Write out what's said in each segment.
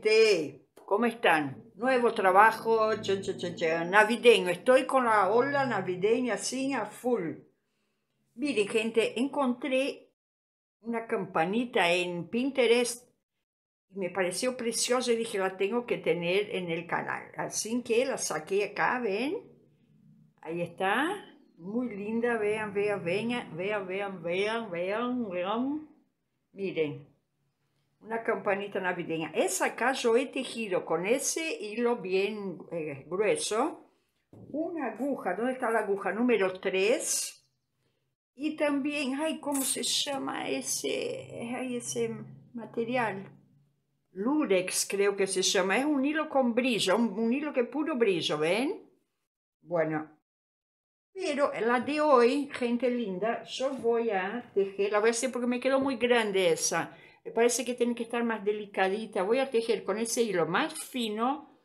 gente, ¿cómo están? Nuevo trabajo, navideño, estoy con la ola navideña así a full. Miren gente, encontré una campanita en Pinterest, y me pareció preciosa y dije la tengo que tener en el canal. Así que la saqué acá, ven, ahí está, muy linda, vean, vean, vean, vean, vean, vean, vean, miren una campanita navideña. Esa yo he tejido con ese hilo bien eh, grueso, una aguja, ¿dónde está la aguja? Número 3. Y también, ay, ¿cómo se llama ese, ese material? Lurex creo que se llama, es un hilo con brillo, un, hilo que puro brillo, ¿ven? Bueno, pero la de hoy, gente linda, yo voy a tejer, la voy a hacer porque me quedó muy grande esa me parece que tiene que estar más delicadita. Voy a tejer con ese hilo más fino,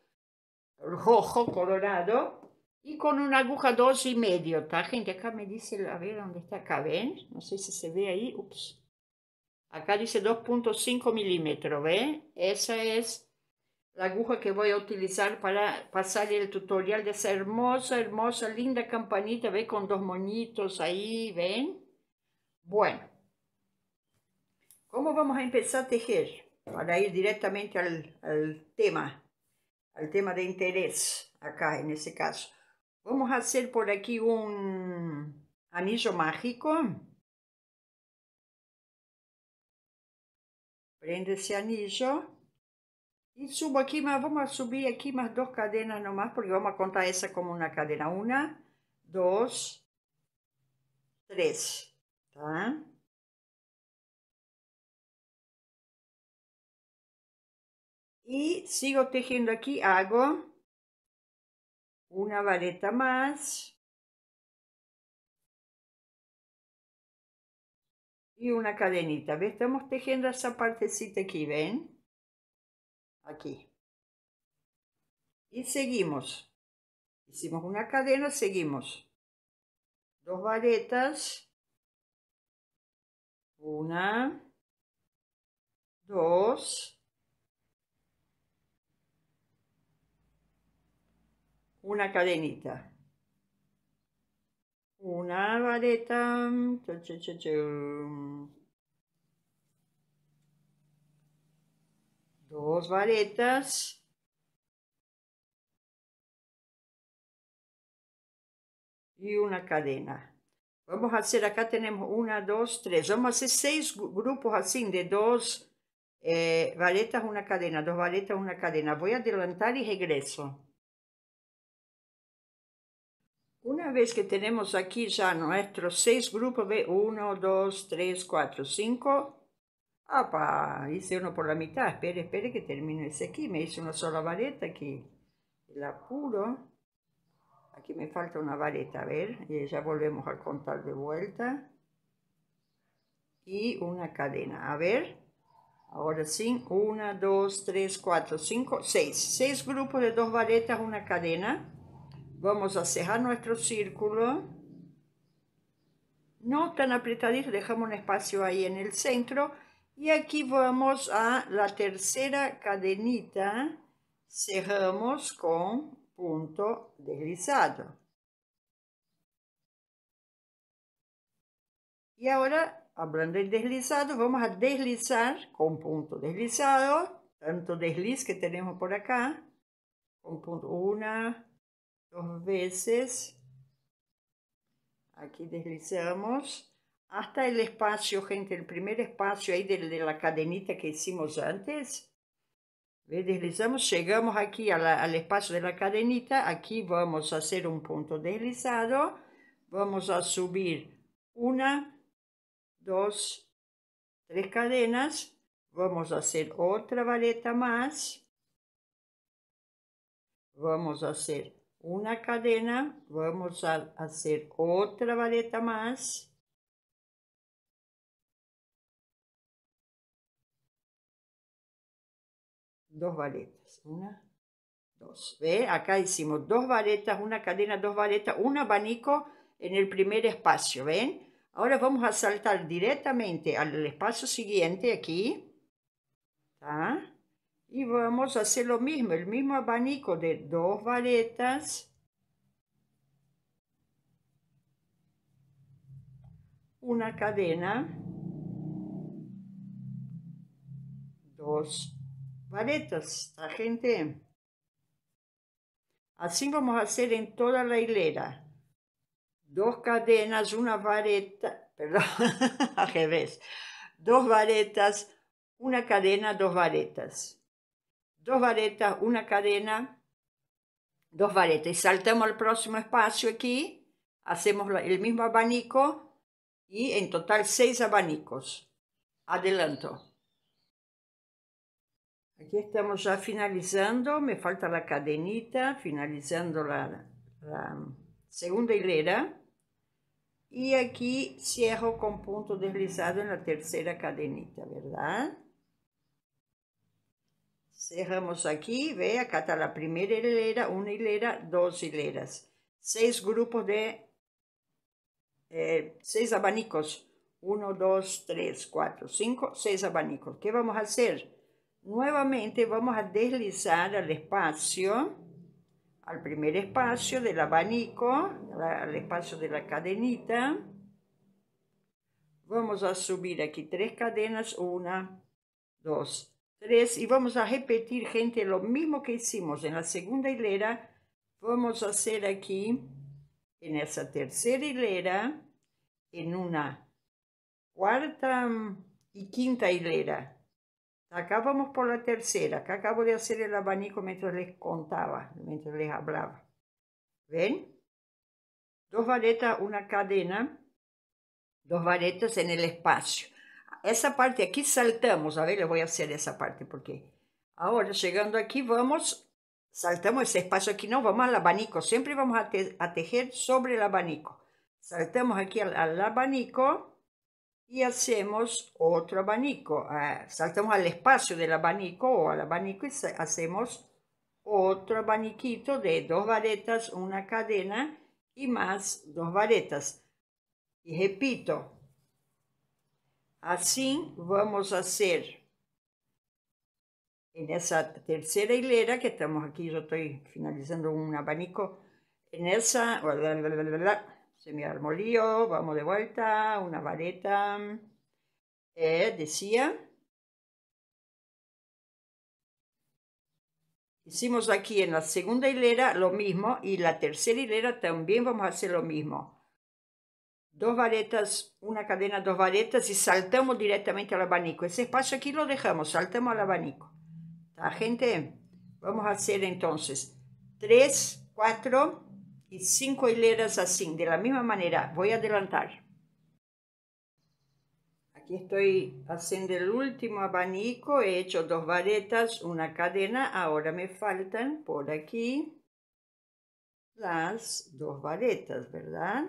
rojo, colorado, y con una aguja dos y medio, ¿tá? Gente, acá me dice, a ver dónde está acá, ¿ven? No sé si se ve ahí, ups. Acá dice 2.5 milímetros, ¿ven? Esa es la aguja que voy a utilizar para pasar el tutorial de esa hermosa, hermosa, linda campanita, ¿ven? Con dos moñitos ahí, ¿ven? Bueno. ¿Cómo vamos a empezar a tejer? Para ir directamente al, tema, al tema de interés, acá en ese caso. Vamos a hacer por aquí un anillo mágico. Prende ese anillo. Y subo aquí más, vamos a subir aquí más dos cadenas nomás, porque vamos a contar esa como una cadena. Una, dos, tres. y sigo tejiendo aquí, hago una vareta más y una cadenita, ¿ves? Estamos tejiendo esa partecita aquí, ¿ven? Aquí. Y seguimos. Hicimos una cadena, seguimos. Dos varetas. Una. Dos una cadenita. Una vareta. Dos varetas. y una cadena. Vamos a hacer, acá tenemos una, dos, tres. Vamos a hacer seis grupos así de dos eh, varetas, una cadena, dos varetas, una cadena. Voy a adelantar y regreso. Una vez que tenemos aquí ya nuestros seis grupos de 1, 2, 3, 4, 5. ¡Apa! Hice uno por la mitad. Espere, espere que termine ese aquí. Me hice una sola vareta aquí. La apuro. Aquí me falta una vareta. A ver, y ya volvemos a contar de vuelta. Y una cadena. A ver. Ahora sí. 1, 2, 3, 4, 5, 6. 6 grupos de dos varetas, una cadena. Vamos a cerrar nuestro círculo. No tan apretadito, dejamos un espacio ahí en el centro. Y aquí vamos a la tercera cadenita. Cerramos con punto deslizado. Y ahora, hablando del deslizado, vamos a deslizar con punto deslizado, tanto desliz que tenemos por acá, con punto una dos veces, aquí deslizamos, hasta el espacio, gente, el primer espacio ahí de, de la cadenita que hicimos antes. Deslizamos, llegamos aquí al espacio de la cadenita, aquí vamos a hacer un punto deslizado, vamos a subir una, dos, tres cadenas, vamos a hacer otra vareta más, vamos a hacer una cadena, vamos a hacer otra vareta más. Dos varetas, una, dos. ¿Ven? Acá hicimos dos varetas, una cadena, dos varetas, un abanico en el primer espacio, ¿ven? Ahora vamos a saltar directamente al espacio siguiente aquí y vamos a hacer lo mismo, el mismo abanico de dos varetas, una cadena, dos varetas, la gente. Así vamos a hacer en toda la hilera. Dos cadenas, una vareta, perdón, al revés. Dos varetas, una cadena, dos varetas dos varetas, una cadena, dos varetas. Y saltamos al próximo espacio aquí, hacemos el mismo abanico y en total seis abanicos. Adelanto. Aquí estamos ya finalizando, me falta la cadenita, finalizando la, la segunda hilera. Y aquí cierro con punto deslizado en la tercera cadenita, ¿verdad? Cerramos aquí, ve, acá está la primera hilera, una hilera, dos hileras. Seis grupos de eh, seis abanicos. Uno, dos, tres, cuatro, cinco, seis abanicos. ¿Qué vamos a hacer? Nuevamente vamos a deslizar al espacio, al primer espacio del abanico, al espacio de la cadenita. Vamos a subir aquí tres cadenas, una, dos, tres y vamos a repetir, gente, lo mismo que hicimos en la segunda hilera, vamos a hacer aquí, en esa tercera hilera, en una cuarta mm, y quinta hilera. Acá vamos por la tercera, que acabo de hacer el abanico mientras les contaba, mientras les hablaba. ¿Ven? Dos varetas, una cadena, dos varetas en el espacio esa parte aquí saltamos, a ver, le voy a hacer esa parte porque ahora llegando aquí vamos saltamos ese espacio aquí no vamos al abanico, siempre vamos a, tejer sobre el abanico. Saltamos aquí al, abanico y hacemos otro abanico. Ah, saltamos al espacio del abanico o al abanico y hacemos otro abaniquito de dos varetas, una cadena y más dos varetas. Y repito, así vamos a hacer en esa tercera hilera, que estamos aquí yo estoy finalizando un abanico, en esa se me armó lío, vamos de vuelta, una vareta, eh, decía... Hicimos aquí en la segunda hilera lo mismo y la tercera hilera también vamos a hacer lo mismo dos varetas, una cadena, dos varetas y saltamos directamente al abanico. Ese espacio aquí lo dejamos, saltamos al abanico. La gente? Vamos a hacer entonces tres, cuatro y cinco hileras así, de la misma manera. Voy a adelantar. Aquí estoy haciendo el último abanico, he hecho dos varetas, una cadena, ahora me faltan por aquí las dos varetas, ¿verdad?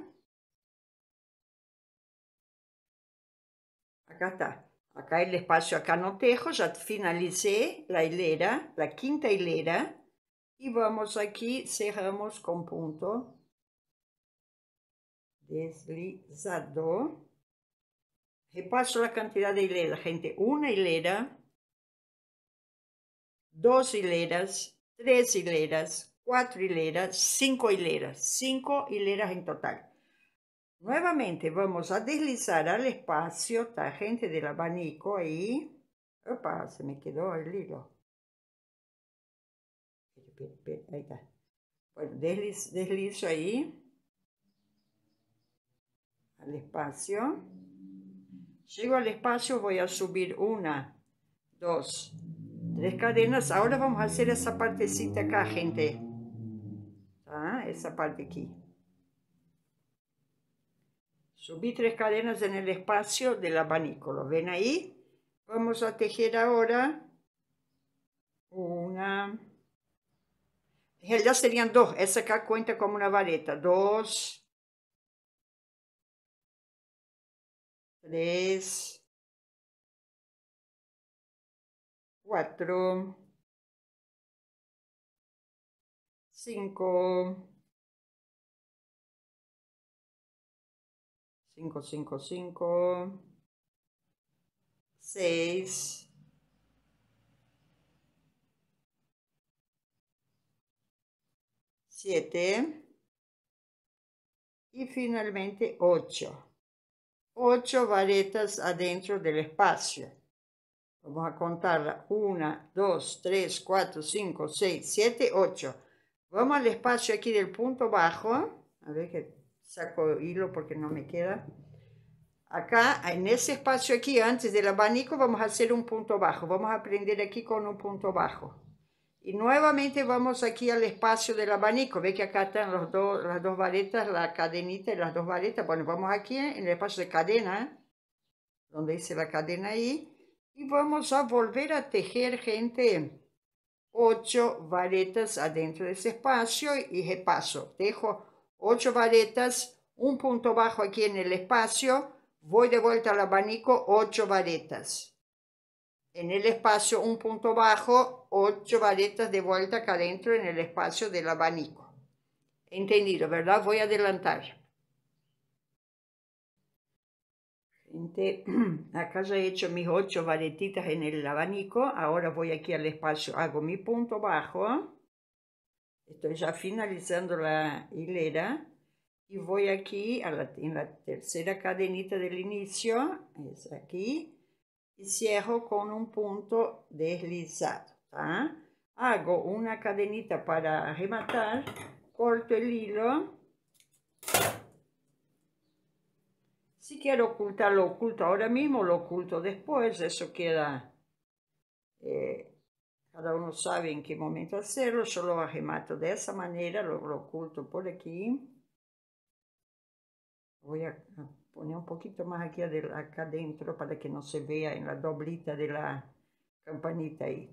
acá está. Acá el espacio, acá no tejo, ya finalicé la hilera, la quinta hilera. Y vamos aquí, cerramos con punto. Deslizado. Repaso la cantidad de hileras, gente. Una hilera, dos hileras, tres hileras, cuatro hileras, cinco hileras. Cinco hileras en total. Nuevamente vamos a deslizar al espacio tangente del abanico ahí. Opa, se me quedó el hilo. Bueno, deslizo, ahí al espacio. Llego al espacio, voy a subir una, dos, tres cadenas. Ahora vamos a hacer esa partecita acá, gente. Ah, esa parte aquí. Subí tres cadenas en el espacio del abanico, ven ahí? Vamos a tejer ahora una... Ya serían dos, esa acá cuenta como una vareta. Dos, tres, cuatro, cinco, 5, 5, 5, 6, 7 y finalmente 8. 8 varetas adentro del espacio. Vamos a contarla. 1, 2, 3, 4, 5, 6, 7, 8. Vamos al espacio aquí del punto bajo. A ver que saco hilo porque no me queda. Acá, en ese espacio aquí, antes del abanico, vamos a hacer un punto bajo. Vamos a aprender aquí con un punto bajo. Y nuevamente vamos aquí al espacio del abanico. Ve que acá están los dos, las dos varetas, la cadenita y las dos varetas. Bueno, vamos aquí ¿eh? en el espacio de cadena, ¿eh? donde dice la cadena ahí. Y vamos a volver a tejer, gente, ocho varetas adentro de ese espacio y repaso. Tejo 8 varetas, un punto bajo aquí en el espacio, voy de vuelta al abanico, 8 varetas. En el espacio, un punto bajo, 8 varetas de vuelta acá adentro en el espacio del abanico. Entendido, ¿verdad? Voy a adelantar. Gente, acá ya he hecho mis ocho varetitas en el abanico, ahora voy aquí al espacio, hago mi punto bajo, Estoy ya finalizando la hilera y voy aquí a la, en la tercera cadenita del inicio, es aquí, y cierro con un punto deslizado. Hago una cadenita para rematar, corto el hilo. Si quiero ocultar, lo oculto ahora mismo, lo oculto después, eso queda... Eh, cada uno sabe en qué momento hacerlo, yo lo arremato de esa manera, lo, oculto por aquí. Voy a poner un poquito más aquí acá dentro para que no se vea en la doblita de la campanita ahí,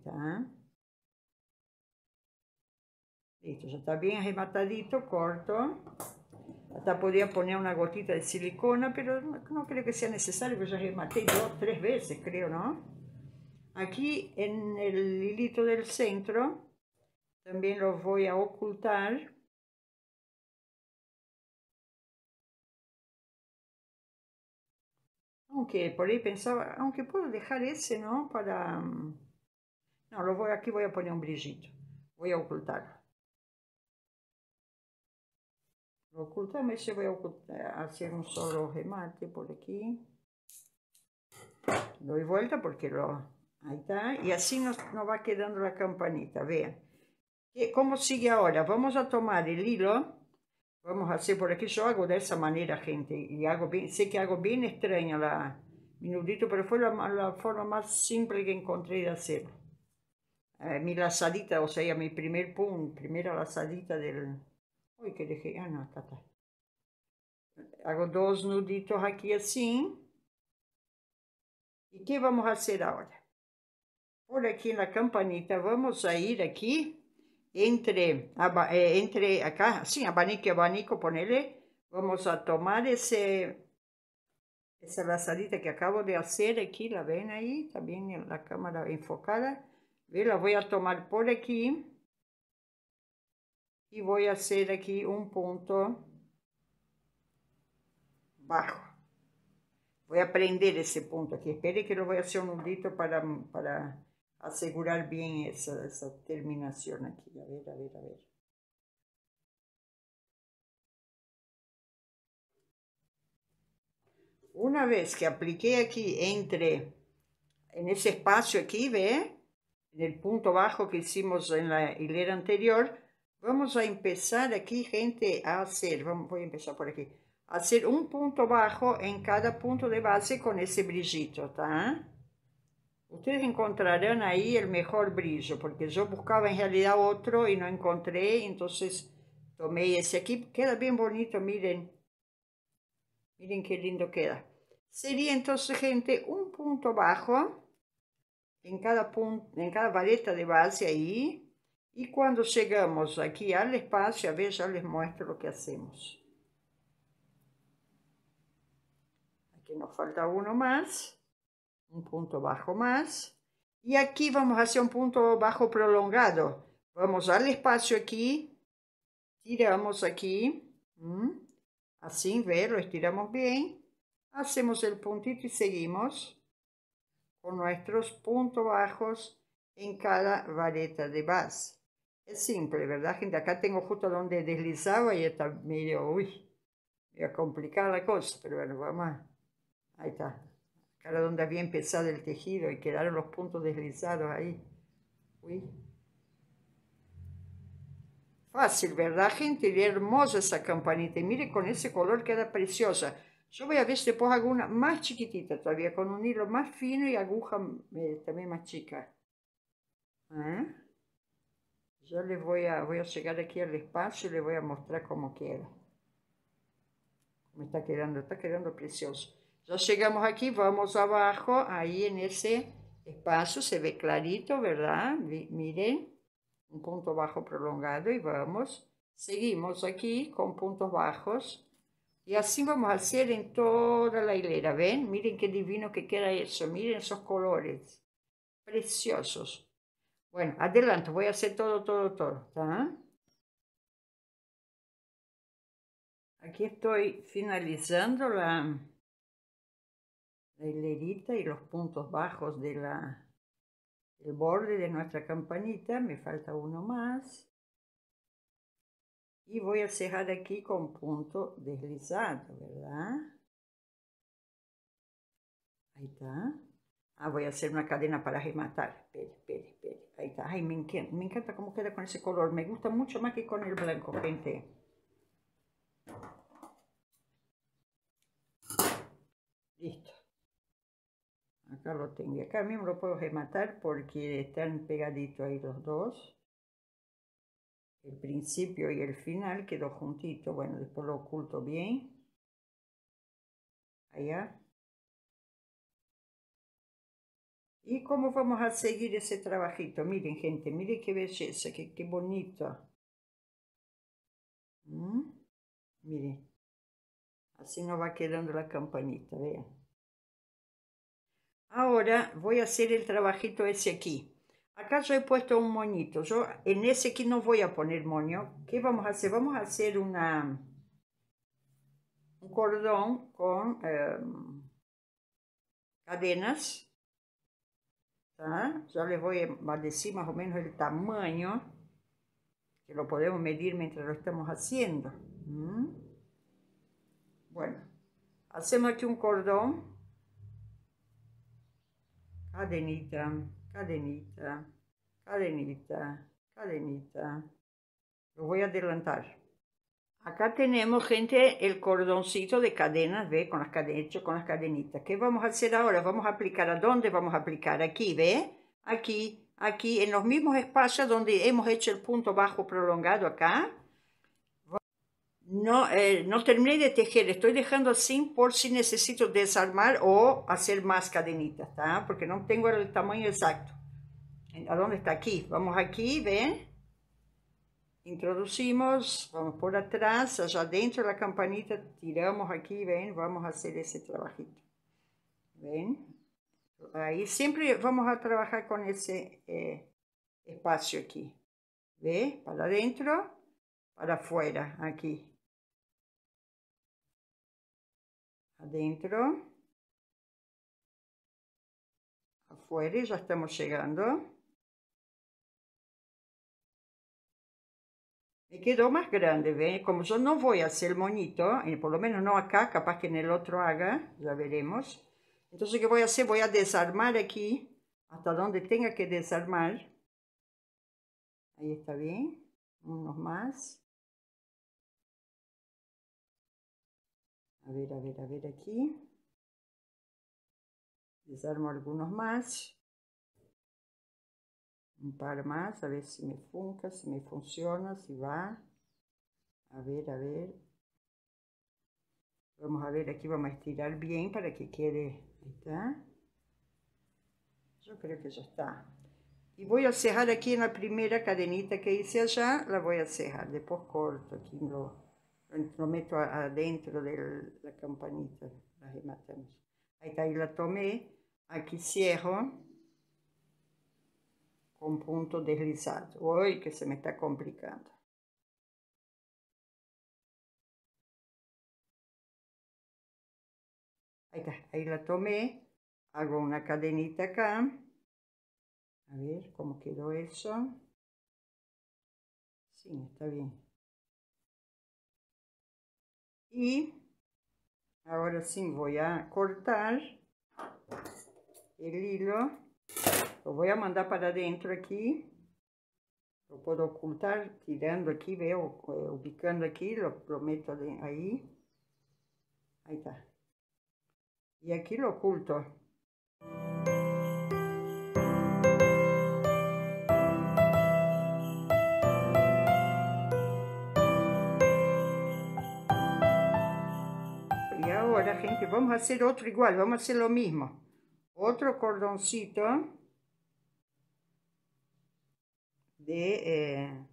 Listo, ya está bien arrematadito, corto. Hasta podría poner una gotita de silicona, pero no, creo que sea necesario, porque ya rematé dos, tres veces, creo, ¿no? Aquí en el hilito del centro también lo voy a ocultar. Aunque por ahí pensaba, aunque puedo dejar ese, ¿no? Para... Mm, no, lo voy aquí, voy a poner un brillito. Voy a ocultarlo. Lo ocultamos y voy a ocultar, hacer un solo remate por aquí. Doy vuelta porque lo, Ahí está, y así nos, nos va quedando la campanita, vean. ¿Cómo sigue ahora? Vamos a tomar el hilo, vamos a hacer por aquí, yo hago de esa manera, gente, y hago bien, sé que hago bien extraña la nudito, pero fue la, la, forma más simple que encontré de hacer eh, mi lazadita, o sea, mi primer punto, primera lazadita del... Uy, que dejé, ah, no, está, está. Hago dos nuditos aquí así. ¿Y qué vamos a hacer ahora? por aquí en la campanita, vamos a ir aquí entre, eh, entre acá, sí, abanico, abanico, ponele, vamos a tomar ese, esa lazadita que acabo de hacer aquí, la ven ahí, también en la cámara enfocada, ¿Ve? la voy a tomar por aquí y voy a hacer aquí un punto bajo. Voy a prender ese punto aquí, espere que lo voy a hacer un nudito para, para asegurar bien esa, terminación aquí. A ver, a ver, a ver. Una vez que apliqué aquí entre, en ese espacio aquí, ¿ve? En el punto bajo que hicimos en la hilera anterior, vamos a empezar aquí, gente, a hacer, vamos, voy a empezar por aquí, hacer un punto bajo en cada punto de base con ese brillito, ¿está? Ustedes encontrarán ahí el mejor brillo, porque yo buscaba en realidad otro y no encontré, entonces tomé ese aquí. Queda bien bonito, miren. Miren qué lindo queda. Sería entonces, gente, un punto bajo en cada, punto, en cada vareta de base ahí. Y cuando llegamos aquí al espacio, a ver, ya les muestro lo que hacemos. Aquí nos falta uno más un punto bajo más. Y aquí vamos a hacer un punto bajo prolongado. Vamos al espacio aquí, tiramos aquí, así, ve, lo estiramos bien. Hacemos el puntito y seguimos con nuestros puntos bajos en cada vareta de base. Es simple, ¿verdad, gente? Acá tengo justo donde deslizaba y está medio, uy, medio complicada la cosa, pero bueno, vamos Ahí está. Era donde había empezado el tejido y quedaron los puntos deslizados ahí. Fácil, ¿verdad, gente? Y hermosa esa campanita. Y mire, con ese color queda preciosa. Yo voy a ver si después hago una más chiquitita todavía, con un hilo más fino y aguja eh, también más chica. Ya ¿Ah? Yo les voy a, voy a llegar aquí al espacio y les voy a mostrar cómo queda. Me está quedando, está quedando precioso. Ya llegamos aquí, vamos abajo, ahí en ese espacio se ve clarito, ¿verdad? Miren, un punto bajo prolongado y vamos. Seguimos aquí con puntos bajos. Y así vamos a hacer en toda la hilera, ¿ven? Miren qué divino que queda eso, miren esos colores, preciosos. Bueno, adelante, voy a hacer todo, todo, todo, está Aquí estoy finalizando la, la hilerita y los puntos bajos de la, el borde de nuestra campanita, me falta uno más. Y voy a cerrar aquí con punto deslizado, ¿verdad? Ahí está. Ah, voy a hacer una cadena para rematar. Espere, espere, espere. Ahí está. Ay, me encanta, me encanta cómo queda con ese color. Me gusta mucho más que con el blanco, gente. Acá lo tengo. Acá mismo lo puedo rematar porque están pegaditos ahí los dos. El principio y el final quedó juntito. Bueno, después lo oculto bien. Allá. ¿Y cómo vamos a seguir ese trabajito? Miren, gente, miren qué belleza, qué, qué bonito. ¿Mm? Miren, así nos va quedando la campanita, vean. Ahora voy a hacer el trabajito ese aquí. Acá yo he puesto un moñito. Yo en ese aquí no voy a poner moño. ¿Qué vamos a hacer? Vamos a hacer una, un cordón con em, cadenas. Ya les voy a decir más o menos el tamaño, que lo podemos medir mientras lo estamos haciendo. ¿Mm? Bueno, hacemos aquí un cordón cadenita, cadenita, cadenita, cadenita. Lo voy a adelantar. Acá tenemos, gente, el cordoncito de cadenas, ¿ve? Con las cadenas, con las cadenitas. ¿Qué vamos a hacer ahora? Vamos a aplicar, ¿a dónde vamos a aplicar? Aquí, ¿ve? Aquí, aquí, en los mismos espacios donde hemos hecho el punto bajo prolongado acá no, eh, no terminé de tejer, estoy dejando así por si necesito desarmar o hacer más cadenitas, Porque no tengo el tamaño exacto. ¿A dónde está? Aquí. Vamos aquí, ¿ven? Introducimos, vamos por atrás, allá dentro de la campanita, tiramos aquí, ¿ven? Vamos a hacer ese trabajito. ¿Ven? Ahí siempre vamos a trabajar con ese eh, espacio aquí. ¿Ve? Para adentro, para afuera, aquí. Dentro afuera, ya estamos llegando. Me quedó más grande, ¿ven? Como yo no voy a hacer el moñito, eh, por lo menos no acá, capaz que en el otro haga, ya veremos. Entonces, ¿qué voy a hacer? Voy a desarmar aquí, hasta donde tenga que desarmar. Ahí está bien. Unos más. A ver, a ver, a ver aquí. Desarmo algunos más. Un par más, a ver si me funca, si me funciona, si va. A ver, a ver. Vamos a ver aquí, vamos a estirar bien para que quede. está. Yo creo que ya está. Y voy a cerrar aquí en la primera cadenita que hice allá, la voy a cerrar. Después corto aquí lo meto adentro de la campanita, la rematamos. Ahí está, ahí la tomé, aquí cierro con punto deslizado. Hoy que se me está complicando. Ahí está, ahí la tomé, hago una cadenita acá. A ver cómo quedó eso. Sí, está bien. E agora sim vou a cortar o hilo. Eu vou a mandar para dentro aqui. Eu vou ocultar, tirando aqui, veu? Eh, ubicando aqui, eu prometo aí. Aí tá. E aqui eu oculto. vamos a hacer otro igual, vamos a hacer lo mismo. Otro cordoncito de, eh,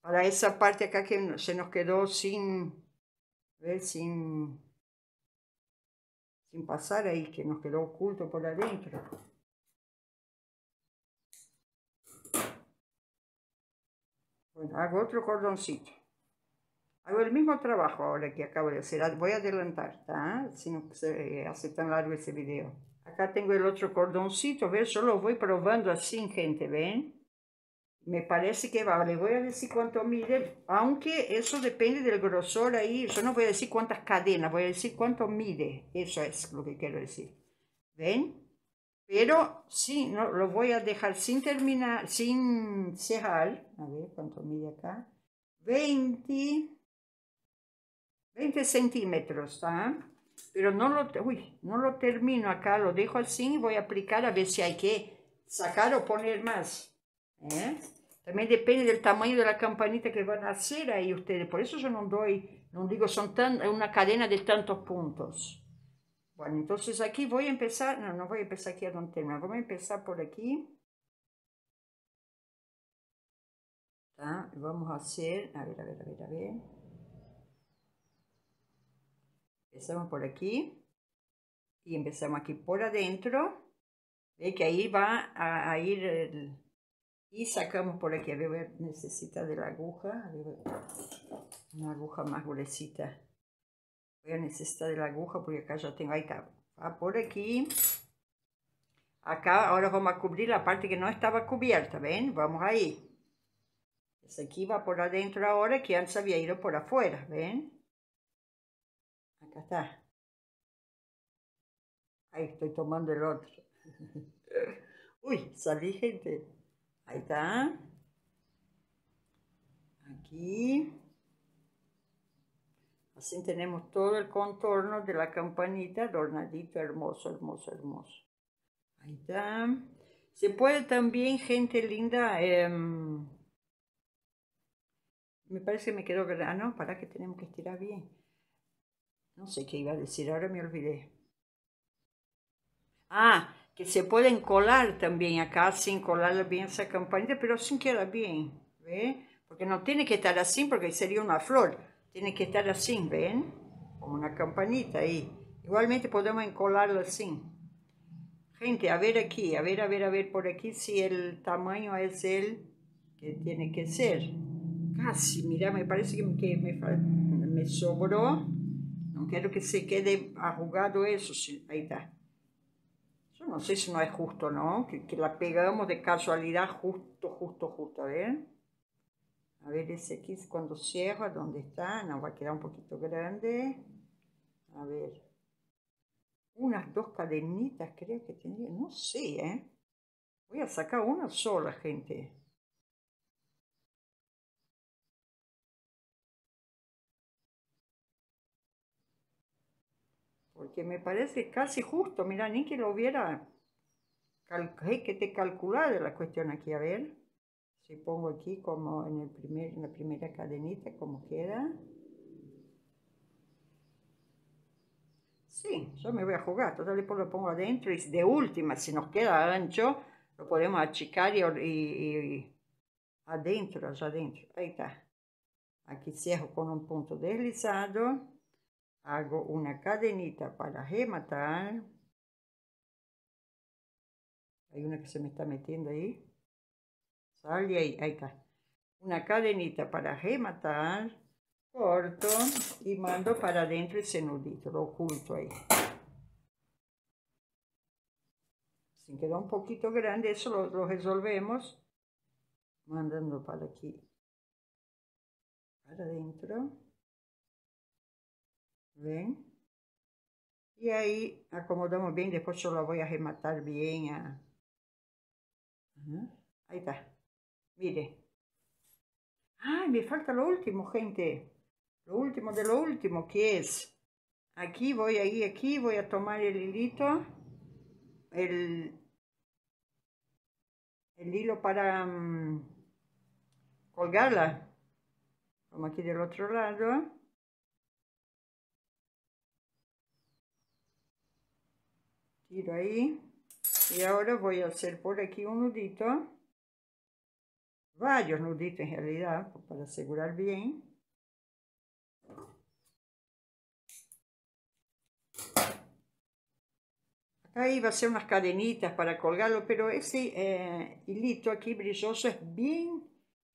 para esa parte acá que se nos quedó sin, ver, sin, sin pasar ahí, que nos quedó oculto por adentro. hago otro cordoncito. Hago el mismo trabajo ahora que acabo de hacer. Voy a adelantar, ¿tá? si no se pues, eh, hace tan largo ese video. Acá tengo el otro cordoncito, ¿ves? Yo lo voy probando así, gente, ¿ven? Me parece que vale. Voy a decir cuánto mide, aunque eso depende del grosor ahí. Yo no voy a decir cuántas cadenas, voy a decir cuánto mide. Eso es lo que quiero decir. ¿Ven? Pero sí, no, lo voy a dejar sin terminar, sin cerrar. A ver cuánto mide acá. 20. 20 centímetros, ¿eh? Pero no lo, uy, no lo termino acá, lo dejo así y voy a aplicar a ver si hay que sacar o poner más. ¿eh? También depende del tamaño de la campanita que van a hacer ahí ustedes. Por eso yo no doy, no digo, son tan, una cadena de tantos puntos. Bueno, entonces aquí voy a empezar, no, no voy a empezar aquí a donde termina, voy a empezar por aquí. Vamos a hacer, a ver, a ver, a ver, a ver. Empezamos por aquí y empezamos aquí por adentro. Ve que ahí va a, ir el, y sacamos por aquí. A ver, necesita de la aguja. una aguja más gruesita. Voy a necesitar de la aguja porque acá ya tengo. Ahí está. Va por aquí. Acá ahora vamos a cubrir la parte que no estaba cubierta. ¿Ven? Vamos ahí. Pues aquí va por adentro ahora que antes había ido por afuera. ¿Ven? Acá está. Ahí estoy tomando el otro. Uy, salí gente. Ahí está. Aquí. Así tenemos todo el contorno de la campanita adornadito, hermoso, hermoso, hermoso. Ahí está. Se puede también, gente linda, em, me parece que me quedó grano, para que tenemos que estirar bien. No sé qué iba a decir, ahora me olvidé. Ah, que se pueden colar también acá sin colar bien esa campanita, pero sin quedar bien, ve Porque no tiene que estar así porque sería una flor, tiene que estar así, ¿ven? Como una campanita ahí. Igualmente podemos encolarla así. Gente, a ver aquí, a ver, a ver, a ver por aquí si el tamaño es el que tiene que ser. Casi, mira, me parece que me, me sobró quiero que se quede arrugado eso, ahí está. Yo no sé si no es justo, ¿no? Que, la pegamos de casualidad justo, justo, justo, a ver. A ver, ese aquí cuando cierra, ¿dónde está? No, va a quedar un poquito grande. A ver. Unas dos cadenitas creo que tenía, no sé, ¿eh? Voy a sacar una sola, gente. Que me parece casi justo, mira, ni que lo hubiera, hay que te calcular la cuestión aquí, a ver, si pongo aquí como en, el primer, la primera cadenita, como queda. Sí, yo me voy a jugar, todavía después lo pongo adentro y de última, si nos queda ancho, lo podemos achicar y, y adentro, allá adentro, ahí está. Aquí cierro con un punto deslizado hago una cadenita para rematar. Hay una que se me está metiendo ahí. Sale ahí, ahí está. Una cadenita para rematar. corto y mando para adentro ese nudito, lo oculto ahí. Si queda un poquito grande, eso lo resolvemos mandando para aquí, para adentro ven y ahí acomodamos bien después yo la voy a a... bien Ahí está. Mire. ¡Ay, me falta lo último, gente. Lo último de lo último, que es... Aquí voy, ahí, aquí voy a tomar el hilito. El... El hilo para... Mm, colgarla. Como aquí del otro lado. Tiro ahí. Y ahora voy a hacer por aquí un nudito. Varios nuditos en realidad, para asegurar bien. Ahí va a ser unas cadenitas para colgarlo, pero ese eh, hilito aquí brilloso es bien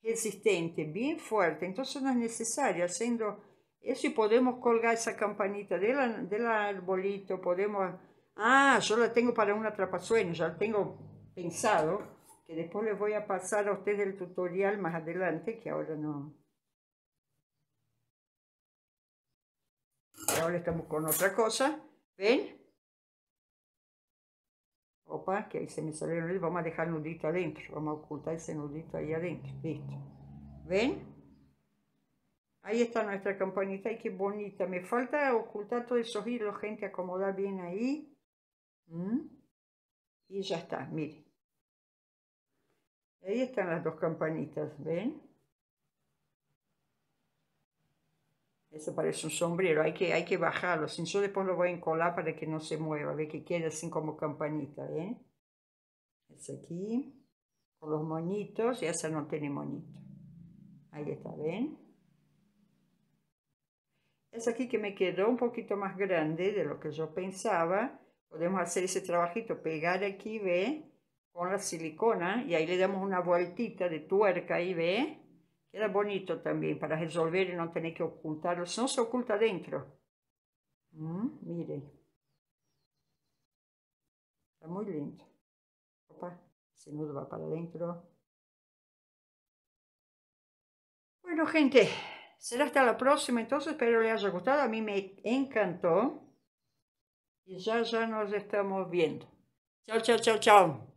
resistente, bien fuerte, entonces no es necesario haciendo eso y podemos colgar esa campanita del arbolito, podemos Ah, yo la tengo para un atrapasueños, ya la tengo pensado, que después les voy a pasar a ustedes el tutorial más adelante, que ahora no. ahora estamos con otra cosa, ¿ven? Opa, que ahí se me salió el vamos a dejar el nudito adentro, vamos a ocultar ese nudito ahí adentro, listo. ¿Ven? Ahí está nuestra campanita, Ay, qué bonita. Me falta ocultar todos esos hilos, gente, acomodar bien ahí. ¿Mm? Y ya está, mire. Ahí están las dos campanitas, ¿ven? Eso parece un sombrero, hay que, hay que bajarlo, si yo después lo voy a encolar para que no se mueva, ve que quede así como campanita, ¿ven? ¿eh? Es aquí, con los moñitos, y esa no tiene moñito. Ahí está, ¿ven? Es aquí que me quedó un poquito más grande de lo que yo pensaba, podemos hacer ese trabajito, pegar aquí, ve, con la silicona y ahí le damos una vueltita de tuerca y ve, queda bonito también para resolver y no tener que ocultarlo, si no se oculta dentro. miren, mm, está muy lindo. Opa, ese nudo va para adentro. Bueno, gente, será hasta la próxima entonces, espero les haya gustado, a mí me encantó. Y ya, ya nos estamos viendo. Chao, chao, chao, chao.